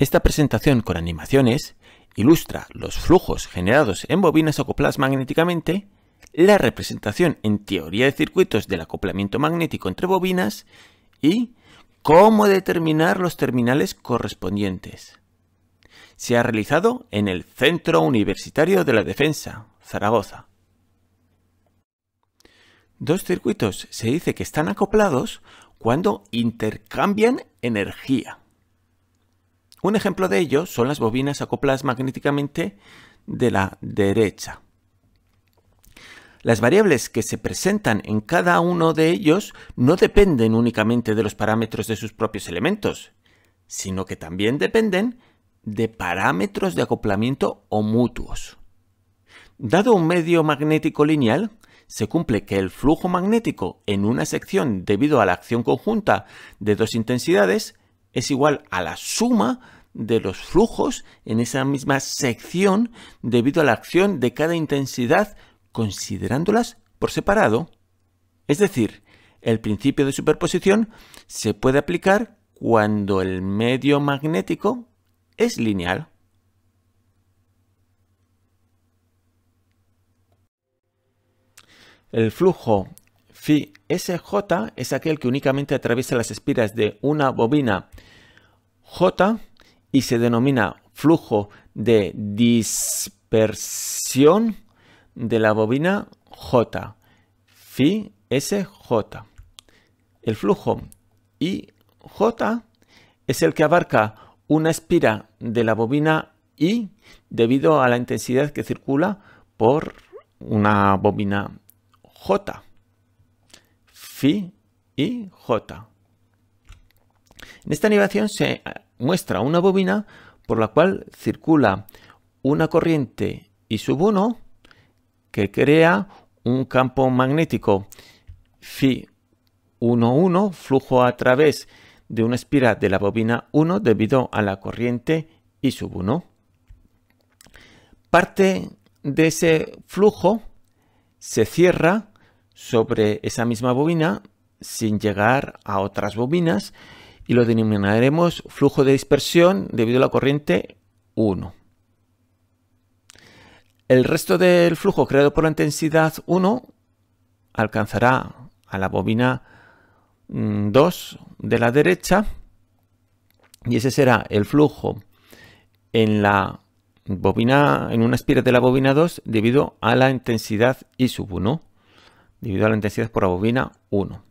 Esta presentación con animaciones ilustra los flujos generados en bobinas acopladas magnéticamente, la representación en teoría de circuitos del acoplamiento magnético entre bobinas y cómo determinar los terminales correspondientes. Se ha realizado en el Centro Universitario de la Defensa, Zaragoza. Dos circuitos se dice que están acoplados cuando intercambian energía. Un ejemplo de ello son las bobinas acopladas magnéticamente de la derecha. Las variables que se presentan en cada uno de ellos no dependen únicamente de los parámetros de sus propios elementos, sino que también dependen de parámetros de acoplamiento o mutuos. Dado un medio magnético lineal, se cumple que el flujo magnético en una sección debido a la acción conjunta de dos intensidades es igual a la suma de los flujos en esa misma sección debido a la acción de cada intensidad considerándolas por separado. Es decir, el principio de superposición se puede aplicar cuando el medio magnético es lineal. El flujo phi es aquel que únicamente atraviesa las espiras de una bobina J y se denomina flujo de dispersión de la bobina J, phi SJ. El flujo IJ es el que abarca una espira de la bobina I debido a la intensidad que circula por una bobina J. Phi y J. En esta animación se muestra una bobina por la cual circula una corriente y sub 1 que crea un campo magnético Φ11, flujo a través de una espira de la bobina 1 debido a la corriente I sub 1. Parte de ese flujo se cierra sobre esa misma bobina sin llegar a otras bobinas y lo denominaremos flujo de dispersión debido a la corriente 1. El resto del flujo creado por la intensidad 1 alcanzará a la bobina 2 mm, de la derecha y ese será el flujo en la bobina en una espira de la bobina 2 debido a la intensidad I sub 1 debido a la intensidad por la bobina 1.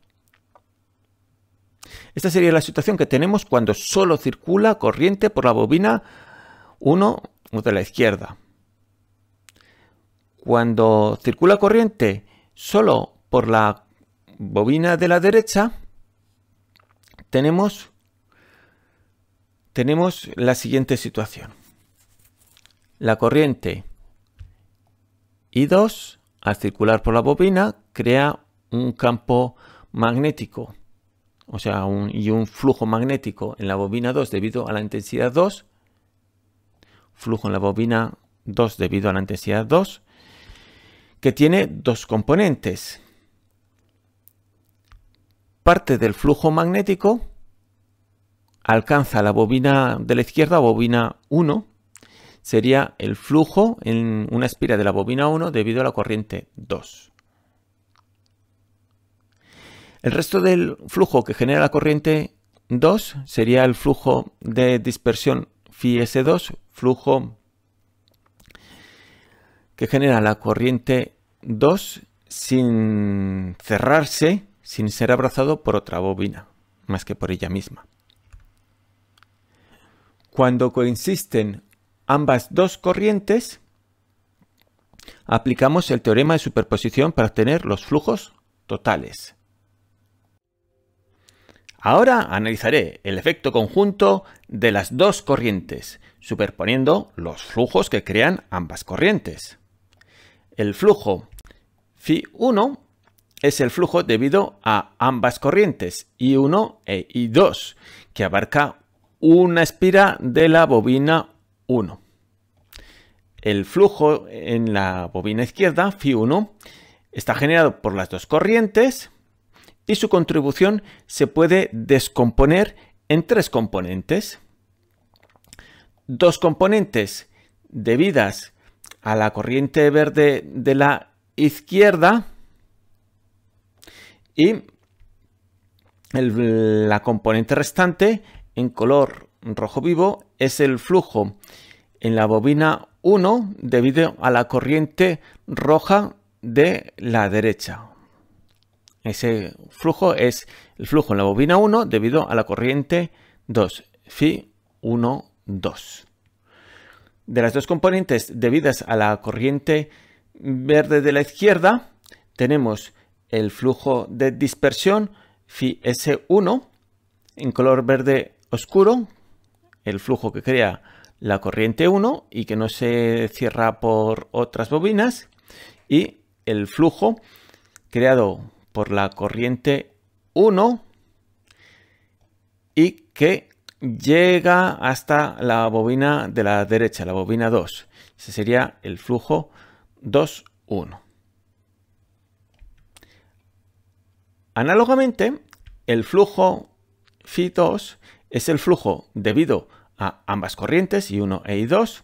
Esta sería la situación que tenemos cuando solo circula corriente por la bobina 1 de la izquierda. Cuando circula corriente solo por la bobina de la derecha, tenemos, tenemos la siguiente situación. La corriente I2 al circular por la bobina crea un campo magnético o sea, y un flujo magnético en la bobina 2 debido a la intensidad 2, flujo en la bobina 2 debido a la intensidad 2, que tiene dos componentes. Parte del flujo magnético alcanza la bobina de la izquierda, bobina 1, sería el flujo en una espira de la bobina 1 debido a la corriente 2. El resto del flujo que genera la corriente 2 sería el flujo de dispersión phi S2, flujo que genera la corriente 2 sin cerrarse, sin ser abrazado por otra bobina, más que por ella misma. Cuando coinciden ambas dos corrientes, aplicamos el teorema de superposición para obtener los flujos totales. Ahora analizaré el efecto conjunto de las dos corrientes, superponiendo los flujos que crean ambas corrientes. El flujo Φ1 es el flujo debido a ambas corrientes I1 e I2, que abarca una espira de la bobina 1. El flujo en la bobina izquierda, Φ1, está generado por las dos corrientes y su contribución se puede descomponer en tres componentes. Dos componentes debidas a la corriente verde de la izquierda y la componente restante en color rojo vivo es el flujo en la bobina 1 debido a la corriente roja de la derecha ese flujo es el flujo en la bobina 1 debido a la corriente 2, phi 1, 2. De las dos componentes debidas a la corriente verde de la izquierda, tenemos el flujo de dispersión phi S1 en color verde oscuro, el flujo que crea la corriente 1 y que no se cierra por otras bobinas, y el flujo creado por la corriente 1 y que llega hasta la bobina de la derecha, la bobina 2. Ese sería el flujo 2, 1. Análogamente, el flujo φ 2 es el flujo debido a ambas corrientes, I1 e I2,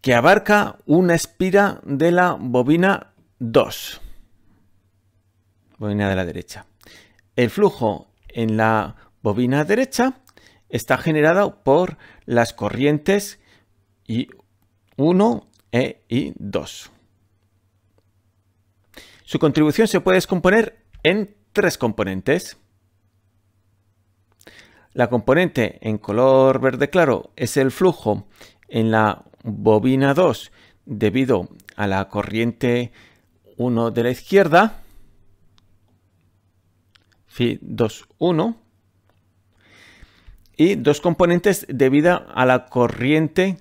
que abarca una espira de la bobina 2 bobina de la derecha. El flujo en la bobina derecha está generado por las corrientes I1 e I2. Su contribución se puede descomponer en tres componentes. La componente en color verde claro es el flujo en la bobina 2 debido a la corriente 1 de la izquierda Fi 2, 1. Y dos componentes debido a la corriente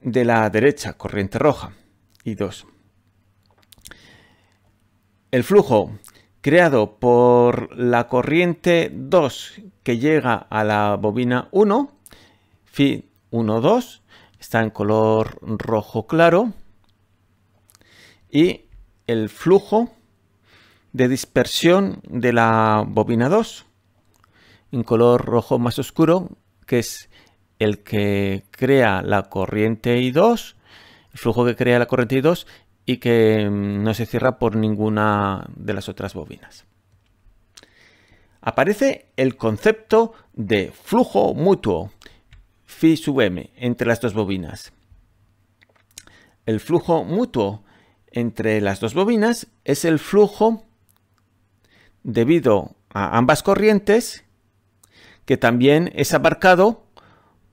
de la derecha, corriente roja. Y 2. El flujo creado por la corriente 2 que llega a la bobina 1, Fi 1, 2, está en color rojo claro. Y el flujo de dispersión de la bobina 2 en color rojo más oscuro que es el que crea la corriente I2 el flujo que crea la corriente I2 y que mm, no se cierra por ninguna de las otras bobinas aparece el concepto de flujo mutuo phi sub m entre las dos bobinas el flujo mutuo entre las dos bobinas es el flujo debido a ambas corrientes, que también es abarcado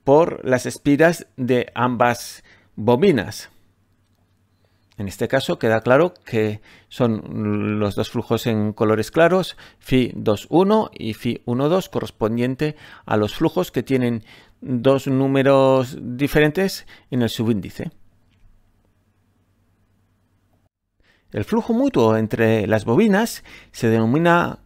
por las espiras de ambas bobinas. En este caso queda claro que son los dos flujos en colores claros, phi 2,1 y phi 1,2, correspondiente a los flujos que tienen dos números diferentes en el subíndice. El flujo mutuo entre las bobinas se denomina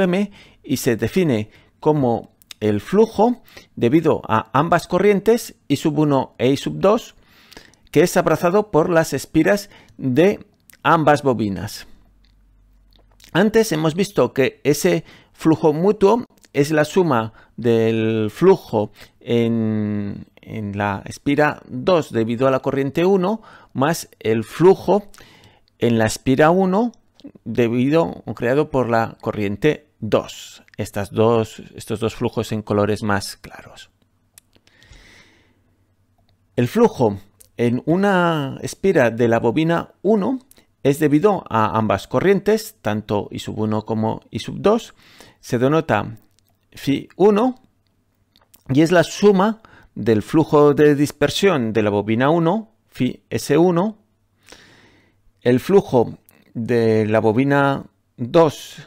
M y se define como el flujo debido a ambas corrientes I1 e I2 que es abrazado por las espiras de ambas bobinas. Antes hemos visto que ese flujo mutuo es la suma del flujo en, en la espira 2 debido a la corriente 1 más el flujo en la espira 1 debido o creado por la corriente 2, estas dos, estos dos flujos en colores más claros. El flujo en una espira de la bobina 1 es debido a ambas corrientes, tanto I 1 como I 2, se denota phi 1 y es la suma del flujo de dispersión de la bobina 1, phi S1, el flujo de la bobina 2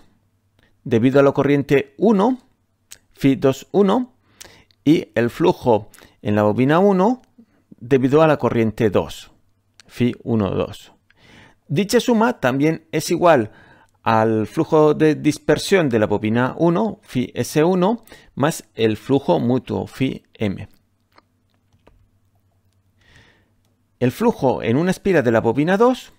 debido a la corriente 1, fi 2, 1, y el flujo en la bobina 1 debido a la corriente 2, fi 1, 2. Dicha suma también es igual al flujo de dispersión de la bobina 1, Fi S1, más el flujo mutuo, Fi M. El flujo en una espira de la bobina 2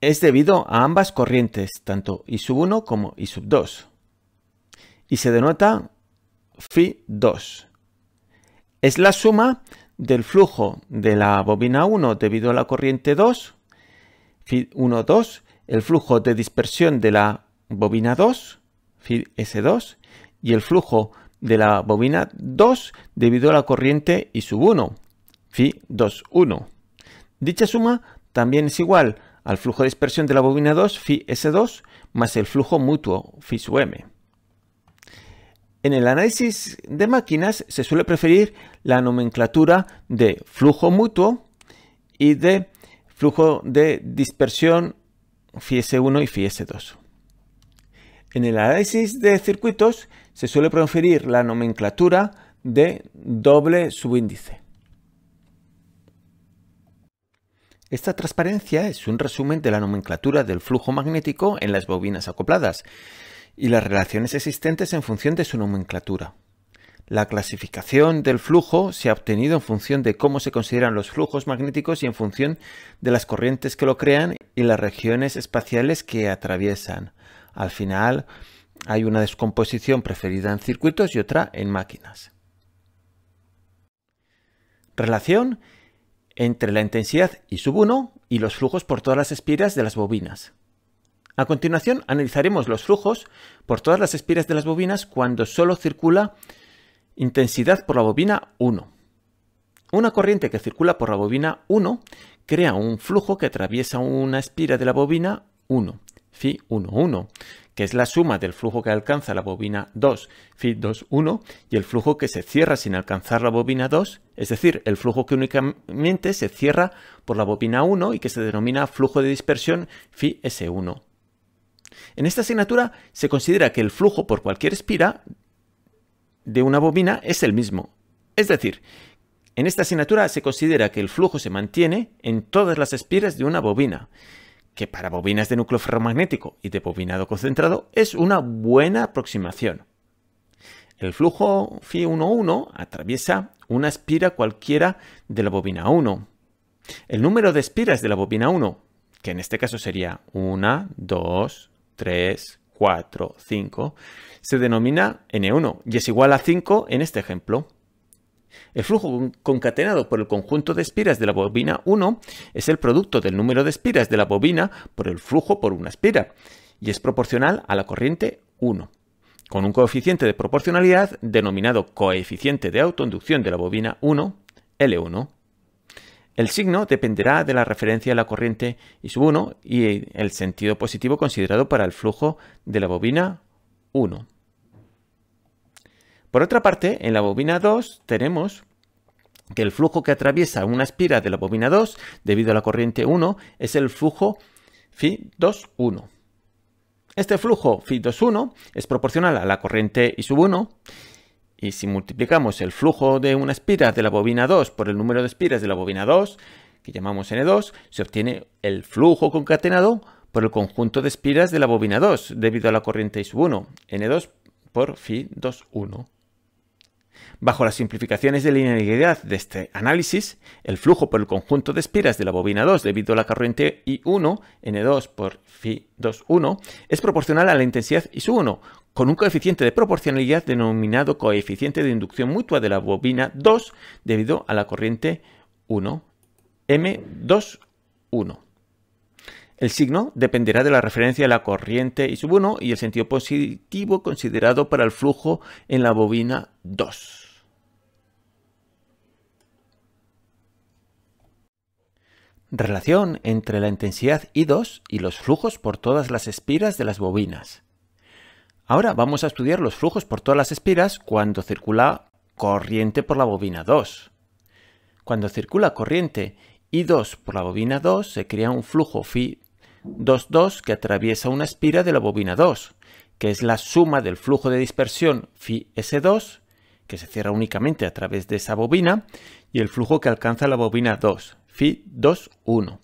es debido a ambas corrientes, tanto I sub 1 como I 2, y se denota phi 2. Es la suma del flujo de la bobina 1 debido a la corriente 2, phi 1, 2, el flujo de dispersión de la bobina 2, phi S2, y el flujo de la bobina 2 debido a la corriente I 1, phi 2, 1. Dicha suma también es igual al flujo de dispersión de la bobina 2, phi S2, más el flujo mutuo, phi sub m. En el análisis de máquinas se suele preferir la nomenclatura de flujo mutuo y de flujo de dispersión phi S1 y phi S2. En el análisis de circuitos se suele preferir la nomenclatura de doble subíndice. Esta transparencia es un resumen de la nomenclatura del flujo magnético en las bobinas acopladas y las relaciones existentes en función de su nomenclatura. La clasificación del flujo se ha obtenido en función de cómo se consideran los flujos magnéticos y en función de las corrientes que lo crean y las regiones espaciales que atraviesan. Al final hay una descomposición preferida en circuitos y otra en máquinas. Relación entre la intensidad y sub 1 y los flujos por todas las espiras de las bobinas. A continuación analizaremos los flujos por todas las espiras de las bobinas cuando solo circula intensidad por la bobina 1. Una corriente que circula por la bobina 1 crea un flujo que atraviesa una espira de la bobina 1, φ11, que es la suma del flujo que alcanza la bobina 2, FIT 2, y el flujo que se cierra sin alcanzar la bobina 2, es decir, el flujo que únicamente se cierra por la bobina 1 y que se denomina flujo de dispersión fi S1. En esta asignatura se considera que el flujo por cualquier espira de una bobina es el mismo. Es decir, en esta asignatura se considera que el flujo se mantiene en todas las espiras de una bobina que para bobinas de núcleo ferromagnético y de bobinado concentrado es una buena aproximación. El flujo Φ11 atraviesa una espira cualquiera de la bobina 1. El número de espiras de la bobina 1, que en este caso sería 1, 2, 3, 4, 5, se denomina N1 y es igual a 5 en este ejemplo. El flujo concatenado por el conjunto de espiras de la bobina 1 es el producto del número de espiras de la bobina por el flujo por una espira y es proporcional a la corriente 1, con un coeficiente de proporcionalidad denominado coeficiente de autoinducción de la bobina 1, L1. El signo dependerá de la referencia a la corriente I 1 y el sentido positivo considerado para el flujo de la bobina 1. Por otra parte, en la bobina 2 tenemos que el flujo que atraviesa una espira de la bobina 2 debido a la corriente 1 es el flujo Φ21. Este flujo Φ21 es proporcional a la corriente I sub 1 y si multiplicamos el flujo de una espira de la bobina 2 por el número de espiras de la bobina 2, que llamamos N2, se obtiene el flujo concatenado por el conjunto de espiras de la bobina 2 debido a la corriente I 1, N2 por Φ21. Bajo las simplificaciones de linealidad de este análisis, el flujo por el conjunto de espiras de la bobina 2 debido a la corriente I1, N2 por Φ21, es proporcional a la intensidad I1, con un coeficiente de proporcionalidad denominado coeficiente de inducción mutua de la bobina 2 debido a la corriente 1, M21. El signo dependerá de la referencia de la corriente I1 y el sentido positivo considerado para el flujo en la bobina 2. Relación entre la intensidad I2 y los flujos por todas las espiras de las bobinas. Ahora vamos a estudiar los flujos por todas las espiras cuando circula corriente por la bobina 2. Cuando circula corriente I2 por la bobina 2 se crea un flujo φ 2,2 que atraviesa una espira de la bobina 2, que es la suma del flujo de dispersión φs 2 que se cierra únicamente a través de esa bobina, y el flujo que alcanza la bobina 2, phi 21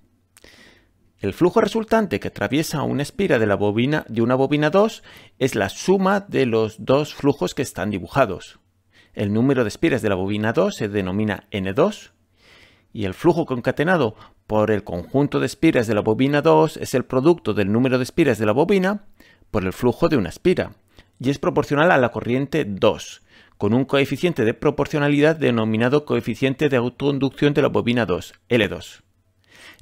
El flujo resultante que atraviesa una espira de, la bobina, de una bobina 2 es la suma de los dos flujos que están dibujados. El número de espiras de la bobina 2 se denomina N2 y el flujo concatenado por el conjunto de espiras de la bobina 2 es el producto del número de espiras de la bobina por el flujo de una espira y es proporcional a la corriente 2, con un coeficiente de proporcionalidad denominado coeficiente de autoinducción de la bobina 2, L2.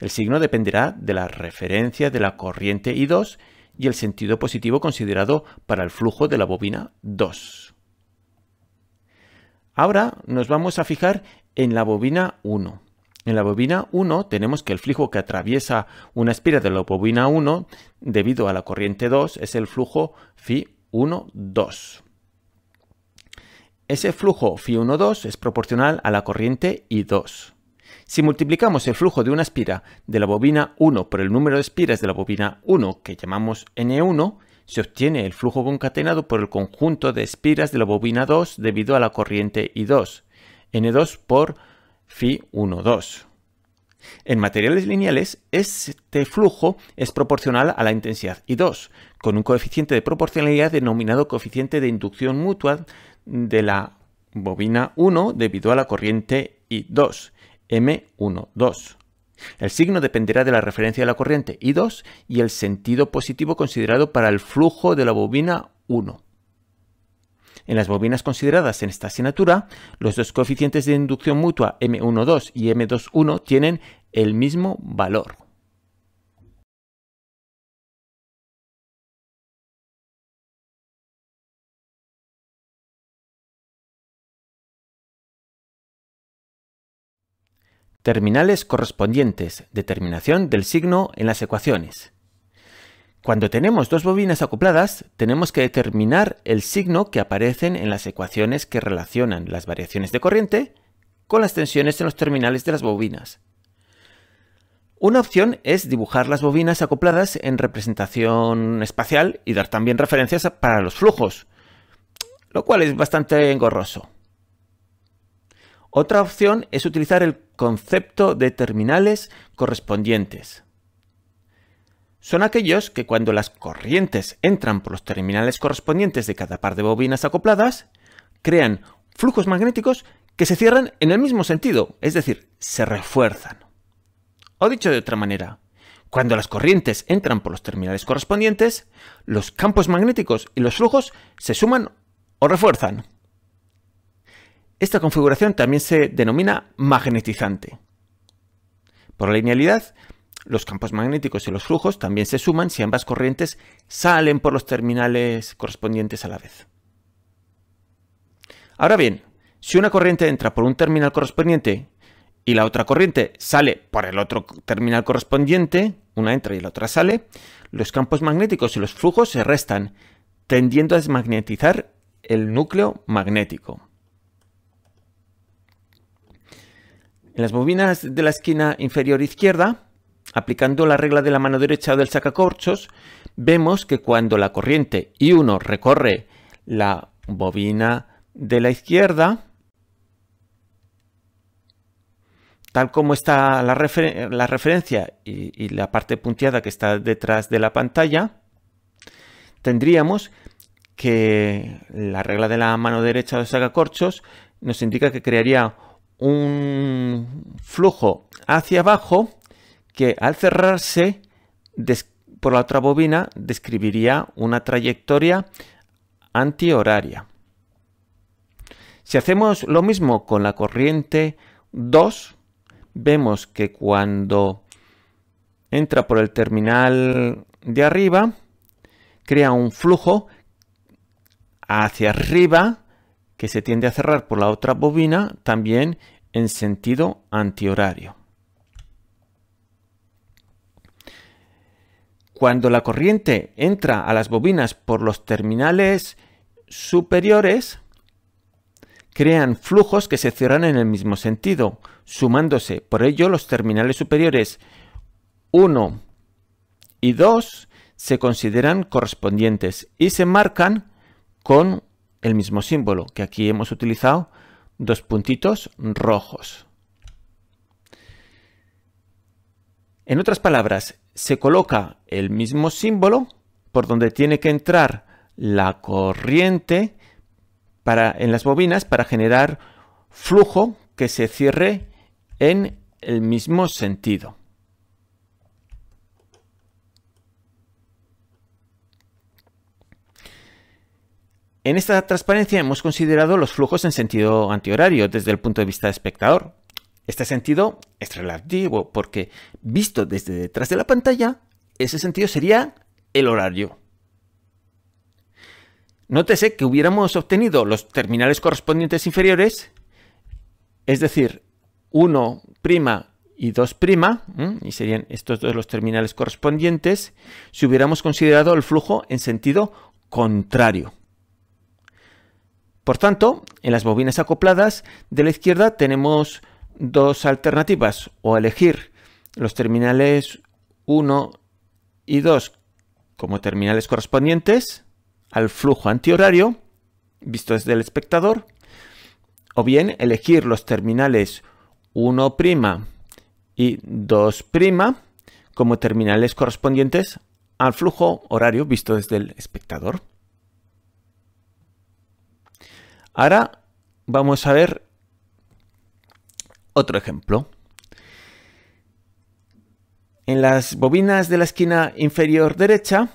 El signo dependerá de la referencia de la corriente I2 y el sentido positivo considerado para el flujo de la bobina 2. Ahora nos vamos a fijar en la bobina 1. En la bobina 1 tenemos que el flujo que atraviesa una espira de la bobina 1 debido a la corriente 2 es el flujo φ1,2. Ese flujo φ 2 es proporcional a la corriente I2. Si multiplicamos el flujo de una espira de la bobina 1 por el número de espiras de la bobina 1 que llamamos N1, se obtiene el flujo concatenado por el conjunto de espiras de la bobina 2 debido a la corriente I2, N2 por φ12. En materiales lineales, este flujo es proporcional a la intensidad I2, con un coeficiente de proporcionalidad denominado coeficiente de inducción mutua de la bobina 1 debido a la corriente I2, M12. El signo dependerá de la referencia de la corriente I2 y el sentido positivo considerado para el flujo de la bobina 1. En las bobinas consideradas en esta asignatura, los dos coeficientes de inducción mutua M12 y M21 tienen el mismo valor. terminales correspondientes, determinación del signo en las ecuaciones. Cuando tenemos dos bobinas acopladas, tenemos que determinar el signo que aparecen en las ecuaciones que relacionan las variaciones de corriente con las tensiones en los terminales de las bobinas. Una opción es dibujar las bobinas acopladas en representación espacial y dar también referencias para los flujos, lo cual es bastante engorroso. Otra opción es utilizar el concepto de terminales correspondientes. Son aquellos que cuando las corrientes entran por los terminales correspondientes de cada par de bobinas acopladas, crean flujos magnéticos que se cierran en el mismo sentido, es decir, se refuerzan. O dicho de otra manera, cuando las corrientes entran por los terminales correspondientes, los campos magnéticos y los flujos se suman o refuerzan. Esta configuración también se denomina magnetizante. Por la linealidad, los campos magnéticos y los flujos también se suman si ambas corrientes salen por los terminales correspondientes a la vez. Ahora bien, si una corriente entra por un terminal correspondiente y la otra corriente sale por el otro terminal correspondiente, una entra y la otra sale, los campos magnéticos y los flujos se restan, tendiendo a desmagnetizar el núcleo magnético. en las bobinas de la esquina inferior izquierda, aplicando la regla de la mano derecha del sacacorchos, vemos que cuando la corriente I1 recorre la bobina de la izquierda, tal como está la, referencia y, y la parte punteada que está detrás de la pantalla, tendríamos que la regla de la mano derecha del sacacorchos nos indica que crearía un flujo hacia abajo que al cerrarse por la otra bobina describiría una trayectoria antihoraria. Si hacemos lo mismo con la corriente 2, vemos que cuando entra por el terminal de arriba, crea un flujo hacia arriba que se tiende a cerrar por la otra bobina también en sentido antihorario. Cuando la corriente entra a las bobinas por los terminales superiores, crean flujos que se cierran en el mismo sentido, sumándose por ello los terminales superiores 1 y 2 se consideran correspondientes y se marcan con el mismo símbolo que aquí hemos utilizado, dos puntitos rojos. En otras palabras, se coloca el mismo símbolo por donde tiene que entrar la corriente para, en las bobinas para generar flujo que se cierre en el mismo sentido. En esta transparencia hemos considerado los flujos en sentido antihorario desde el punto de vista del espectador. Este sentido es relativo porque, visto desde detrás de la pantalla, ese sentido sería el horario. Nótese que hubiéramos obtenido los terminales correspondientes inferiores, es decir, 1' y 2', y serían estos dos los terminales correspondientes, si hubiéramos considerado el flujo en sentido contrario. Por tanto, en las bobinas acopladas de la izquierda tenemos dos alternativas, o elegir los terminales 1 y 2 como terminales correspondientes al flujo antihorario, visto desde el espectador, o bien elegir los terminales 1' y 2' como terminales correspondientes al flujo horario visto desde el espectador. Ahora vamos a ver otro ejemplo. En las bobinas de la esquina inferior derecha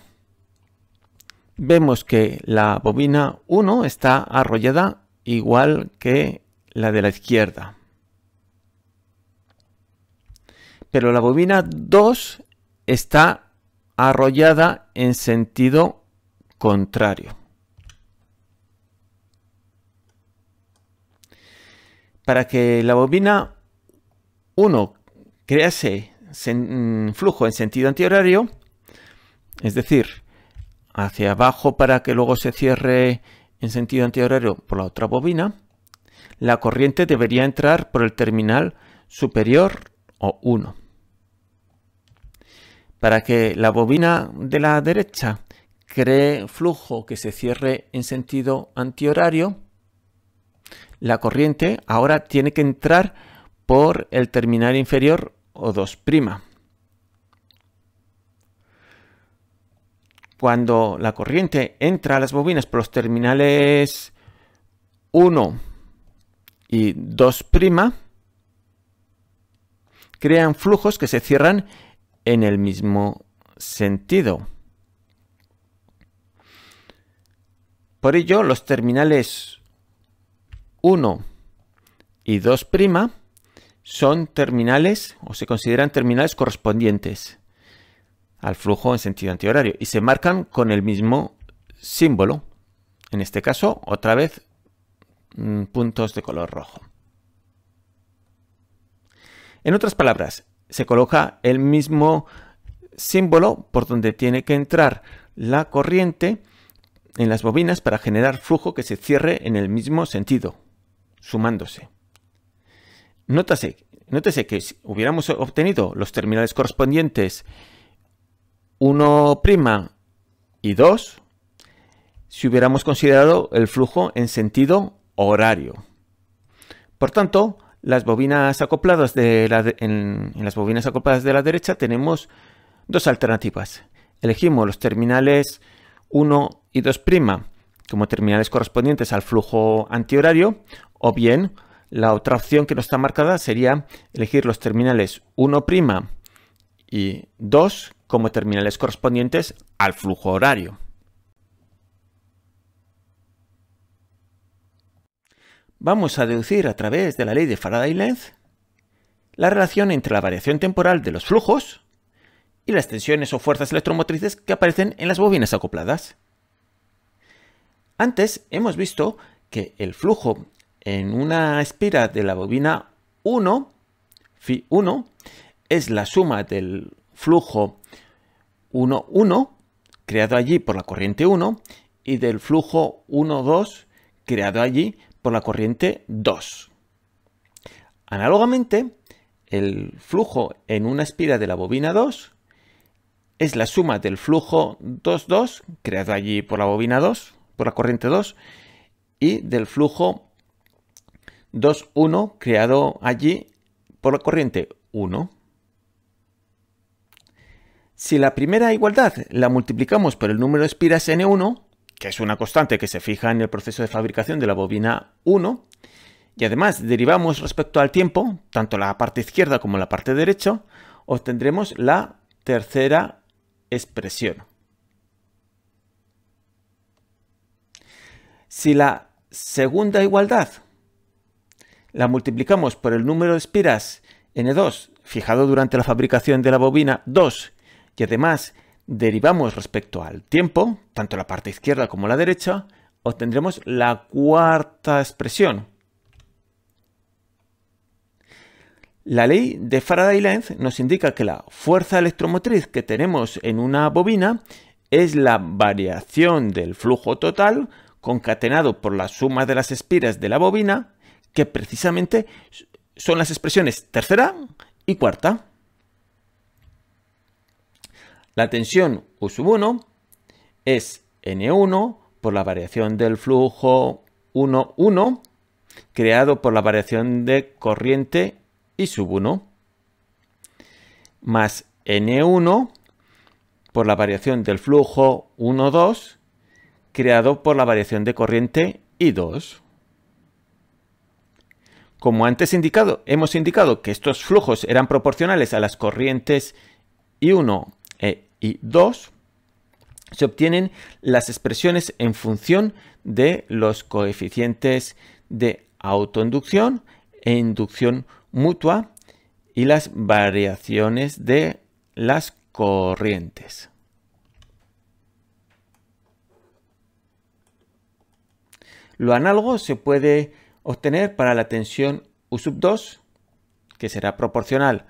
vemos que la bobina 1 está arrollada igual que la de la izquierda. Pero la bobina 2 está arrollada en sentido contrario. para que la bobina 1 crease mm, flujo en sentido antihorario, es decir, hacia abajo para que luego se cierre en sentido antihorario por la otra bobina, la corriente debería entrar por el terminal superior o 1. Para que la bobina de la derecha cree flujo que se cierre en sentido antihorario, la corriente ahora tiene que entrar por el terminal inferior o 2'. Cuando la corriente entra a las bobinas por los terminales 1 y 2', crean flujos que se cierran en el mismo sentido. Por ello, los terminales 1 y 2' son terminales o se consideran terminales correspondientes al flujo en sentido antihorario y se marcan con el mismo símbolo. En este caso, otra vez, mm, puntos de color rojo. En otras palabras, se coloca el mismo símbolo por donde tiene que entrar la corriente en las bobinas para generar flujo que se cierre en el mismo sentido sumándose. nótese que si hubiéramos obtenido los terminales correspondientes 1' y 2 si hubiéramos considerado el flujo en sentido horario. Por tanto, las bobinas acopladas de en, en las bobinas acopladas de la derecha tenemos dos alternativas. Elegimos los terminales 1 y 2' como terminales correspondientes al flujo antihorario o bien, la otra opción que no está marcada sería elegir los terminales 1' y 2 como terminales correspondientes al flujo horario. Vamos a deducir a través de la ley de Faraday-Lenz la relación entre la variación temporal de los flujos y las tensiones o fuerzas electromotrices que aparecen en las bobinas acopladas. Antes hemos visto que el flujo en una espira de la bobina 1, phi 1, es la suma del flujo 1,1, creado allí por la corriente 1, y del flujo 1,2, creado allí por la corriente 2. Análogamente, el flujo en una espira de la bobina 2 es la suma del flujo 2,2, creado allí por la bobina 2, por la corriente 2, y del flujo 1, creado allí por la corriente 1. Si la primera igualdad la multiplicamos por el número de espiras n1, que es una constante que se fija en el proceso de fabricación de la bobina 1, y además derivamos respecto al tiempo, tanto la parte izquierda como la parte derecha, obtendremos la tercera expresión. Si la segunda igualdad la multiplicamos por el número de espiras N2 fijado durante la fabricación de la bobina 2 y además derivamos respecto al tiempo, tanto la parte izquierda como la derecha, obtendremos la cuarta expresión. La ley de Faraday-Lenz nos indica que la fuerza electromotriz que tenemos en una bobina es la variación del flujo total concatenado por la suma de las espiras de la bobina que precisamente son las expresiones tercera y cuarta. La tensión U 1 es N1 por la variación del flujo 1,1, creado por la variación de corriente I 1 más N1 por la variación del flujo 1,2, creado por la variación de corriente I2. Como antes indicado, hemos indicado que estos flujos eran proporcionales a las corrientes I1 e I2, se obtienen las expresiones en función de los coeficientes de autoinducción e inducción mutua y las variaciones de las corrientes. Lo análogo se puede obtener para la tensión U sub 2, que será proporcional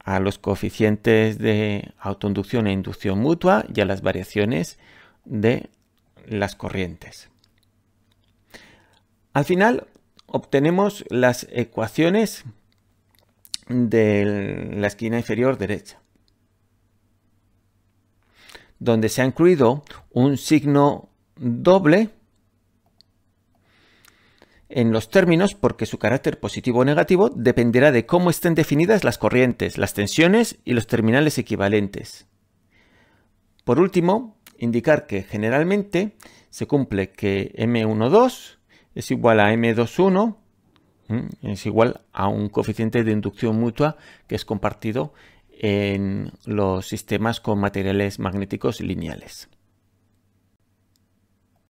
a los coeficientes de autoinducción e inducción mutua y a las variaciones de las corrientes. Al final obtenemos las ecuaciones de la esquina inferior derecha, donde se ha incluido un signo doble en los términos porque su carácter positivo o negativo dependerá de cómo estén definidas las corrientes, las tensiones y los terminales equivalentes. Por último, indicar que generalmente se cumple que M12 es igual a M21 es igual a un coeficiente de inducción mutua que es compartido en los sistemas con materiales magnéticos lineales.